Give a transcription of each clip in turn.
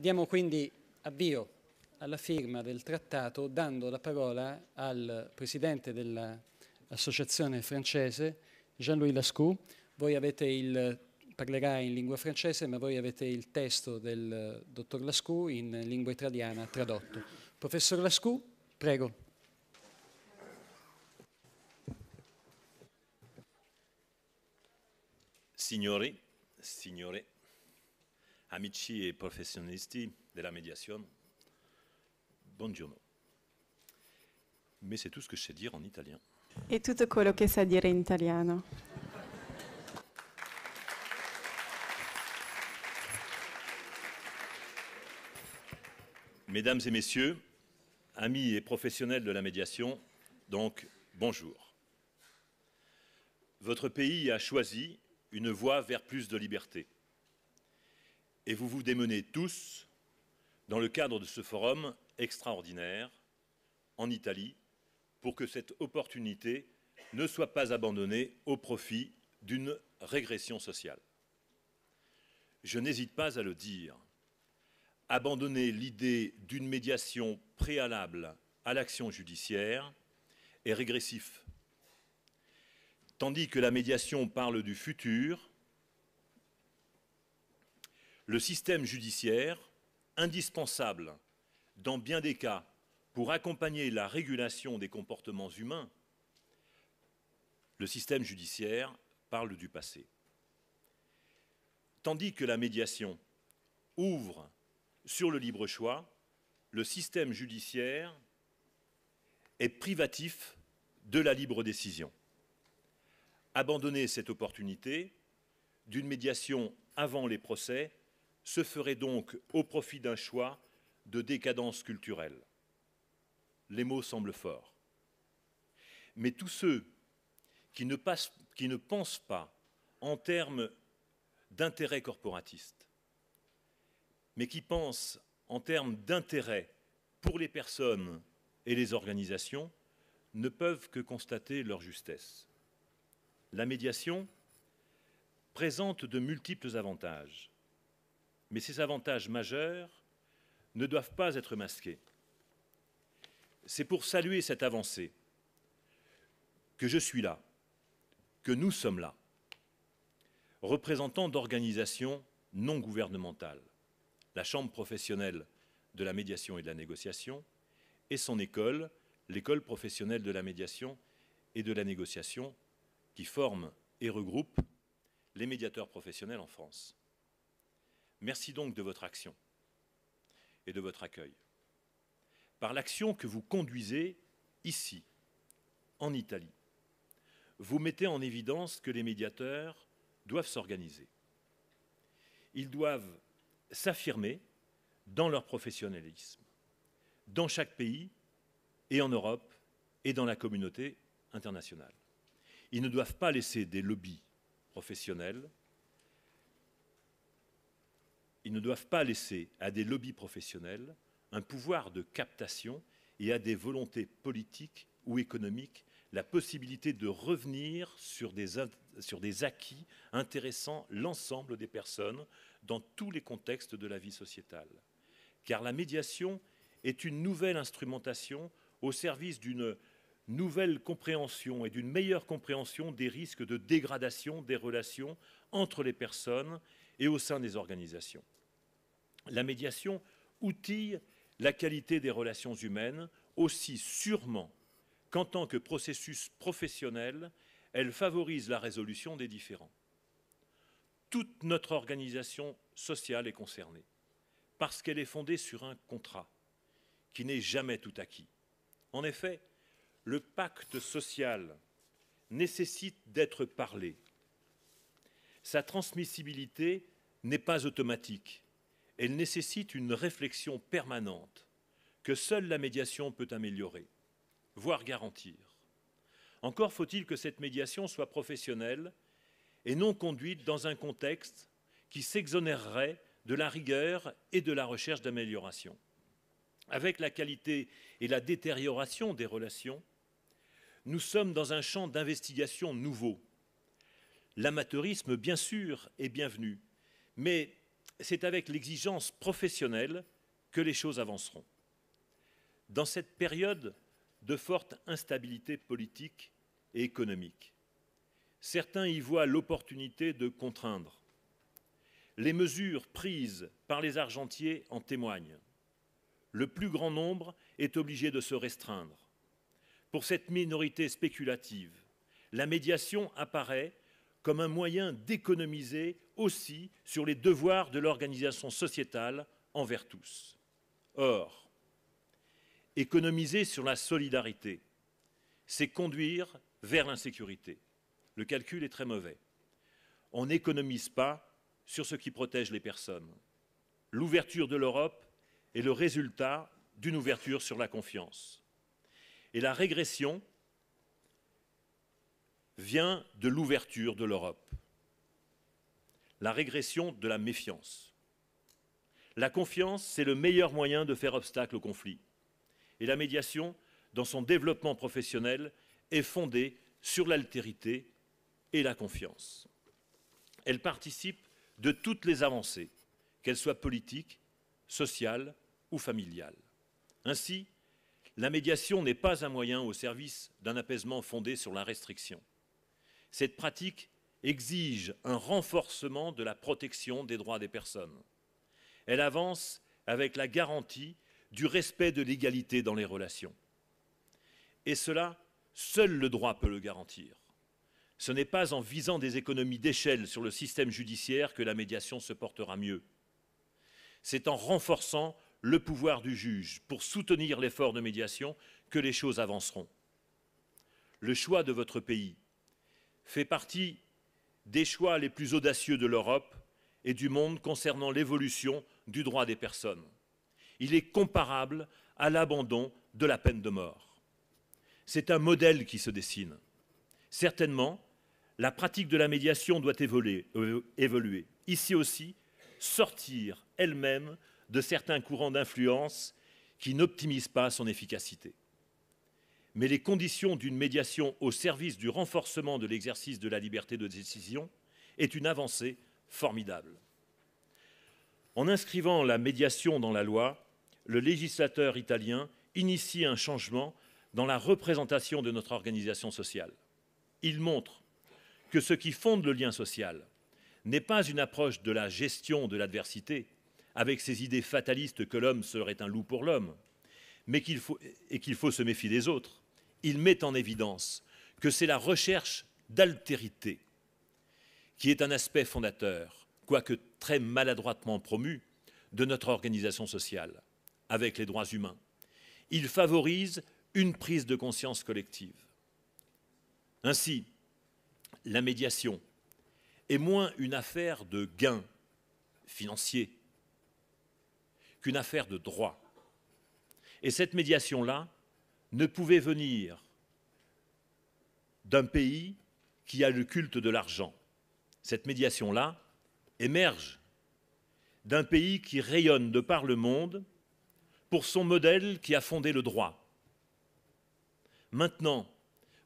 Diamo quindi avvio alla firma del trattato dando la parola al presidente dell'associazione francese Jean-Louis Lascoux. Voi avete il parlerà in lingua francese, ma voi avete il testo del dottor Lascoux in lingua italiana tradotto. Professor Lascoux, prego. Signori, signore amici e professionisti della médiation, buongiorno. Mais c'est tout ce que je sais dire en italien. tout e tutto quello che sa dire in italiano. Mesdames et messieurs, amis et professionnels de la médiation, donc bonjour. Votre pays a choisi une voie vers plus de liberté et vous vous démenez tous dans le cadre de ce forum extraordinaire en Italie pour que cette opportunité ne soit pas abandonnée au profit d'une régression sociale. Je n'hésite pas à le dire. Abandonner l'idée d'une médiation préalable à l'action judiciaire est régressif. Tandis que la médiation parle du futur, le système judiciaire, indispensable dans bien des cas pour accompagner la régulation des comportements humains, le système judiciaire parle du passé. Tandis que la médiation ouvre sur le libre choix, le système judiciaire est privatif de la libre décision. Abandonner cette opportunité d'une médiation avant les procès se ferait donc au profit d'un choix de décadence culturelle. Les mots semblent forts. Mais tous ceux qui ne, qui ne pensent pas en termes d'intérêt corporatiste, mais qui pensent en termes d'intérêt pour les personnes et les organisations, ne peuvent que constater leur justesse. La médiation présente de multiples avantages. Mais ces avantages majeurs ne doivent pas être masqués. C'est pour saluer cette avancée que je suis là, que nous sommes là, représentants d'organisations non gouvernementales, la Chambre professionnelle de la médiation et de la négociation, et son école, l'école professionnelle de la médiation et de la négociation, qui forme et regroupe les médiateurs professionnels en France. Merci donc de votre action et de votre accueil. Par l'action que vous conduisez ici, en Italie, vous mettez en évidence que les médiateurs doivent s'organiser. Ils doivent s'affirmer dans leur professionnalisme, dans chaque pays et en Europe et dans la communauté internationale. Ils ne doivent pas laisser des lobbies professionnels ils ne doivent pas laisser à des lobbies professionnels un pouvoir de captation et à des volontés politiques ou économiques la possibilité de revenir sur des, sur des acquis intéressant l'ensemble des personnes dans tous les contextes de la vie sociétale. Car la médiation est une nouvelle instrumentation au service d'une nouvelle compréhension et d'une meilleure compréhension des risques de dégradation des relations entre les personnes et au sein des organisations. La médiation outille la qualité des relations humaines aussi sûrement qu'en tant que processus professionnel, elle favorise la résolution des différends. Toute notre organisation sociale est concernée, parce qu'elle est fondée sur un contrat qui n'est jamais tout acquis. En effet, le pacte social nécessite d'être parlé. Sa transmissibilité n'est pas automatique. Elle nécessite une réflexion permanente que seule la médiation peut améliorer, voire garantir. Encore faut-il que cette médiation soit professionnelle et non conduite dans un contexte qui s'exonérerait de la rigueur et de la recherche d'amélioration. Avec la qualité et la détérioration des relations, nous sommes dans un champ d'investigation nouveau. L'amateurisme, bien sûr, est bienvenu, mais c'est avec l'exigence professionnelle que les choses avanceront. Dans cette période de forte instabilité politique et économique, certains y voient l'opportunité de contraindre. Les mesures prises par les argentiers en témoignent. Le plus grand nombre est obligé de se restreindre. Pour cette minorité spéculative, la médiation apparaît comme un moyen d'économiser aussi sur les devoirs de l'organisation sociétale envers tous. Or, économiser sur la solidarité, c'est conduire vers l'insécurité. Le calcul est très mauvais. On n'économise pas sur ce qui protège les personnes. L'ouverture de l'Europe est le résultat d'une ouverture sur la confiance. Et la régression vient de l'ouverture de l'Europe, la régression de la méfiance. La confiance, c'est le meilleur moyen de faire obstacle au conflit. Et la médiation, dans son développement professionnel, est fondée sur l'altérité et la confiance. Elle participe de toutes les avancées, qu'elles soient politiques, sociales ou familiales. Ainsi, la médiation n'est pas un moyen au service d'un apaisement fondé sur la restriction. Cette pratique exige un renforcement de la protection des droits des personnes. Elle avance avec la garantie du respect de l'égalité dans les relations. Et cela, seul le droit peut le garantir. Ce n'est pas en visant des économies d'échelle sur le système judiciaire que la médiation se portera mieux. C'est en renforçant le pouvoir du juge pour soutenir l'effort de médiation que les choses avanceront. Le choix de votre pays fait partie des choix les plus audacieux de l'Europe et du monde concernant l'évolution du droit des personnes. Il est comparable à l'abandon de la peine de mort. C'est un modèle qui se dessine. Certainement, la pratique de la médiation doit évoluer. Euh, Ici aussi, sortir elle-même de certains courants d'influence qui n'optimisent pas son efficacité mais les conditions d'une médiation au service du renforcement de l'exercice de la liberté de décision est une avancée formidable. En inscrivant la médiation dans la loi, le législateur italien initie un changement dans la représentation de notre organisation sociale. Il montre que ce qui fonde le lien social n'est pas une approche de la gestion de l'adversité, avec ses idées fatalistes que l'homme serait un loup pour l'homme, mais qu'il faut, et qu'il faut se méfier des autres, il met en évidence que c'est la recherche d'altérité qui est un aspect fondateur, quoique très maladroitement promu, de notre organisation sociale avec les droits humains. Il favorise une prise de conscience collective. Ainsi, la médiation est moins une affaire de gains financiers qu'une affaire de droit. Et cette médiation-là, ne pouvait venir d'un pays qui a le culte de l'argent. Cette médiation-là émerge d'un pays qui rayonne de par le monde pour son modèle qui a fondé le droit. Maintenant,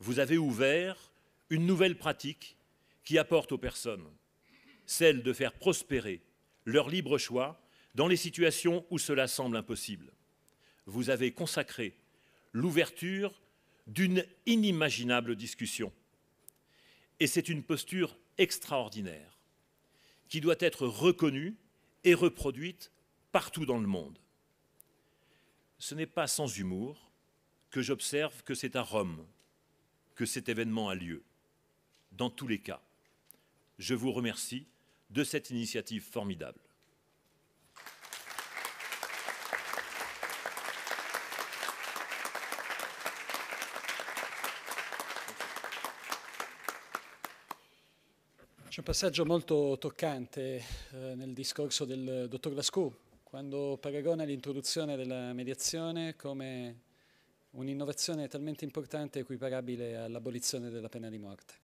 vous avez ouvert une nouvelle pratique qui apporte aux personnes, celle de faire prospérer leur libre choix dans les situations où cela semble impossible. Vous avez consacré l'ouverture d'une inimaginable discussion. Et c'est une posture extraordinaire qui doit être reconnue et reproduite partout dans le monde. Ce n'est pas sans humour que j'observe que c'est à Rome que cet événement a lieu. Dans tous les cas, je vous remercie de cette initiative formidable. C'è un passaggio molto toccante eh, nel discorso del dottor Lascu, quando paragona l'introduzione della mediazione come un'innovazione talmente importante equiparabile all'abolizione della pena di morte.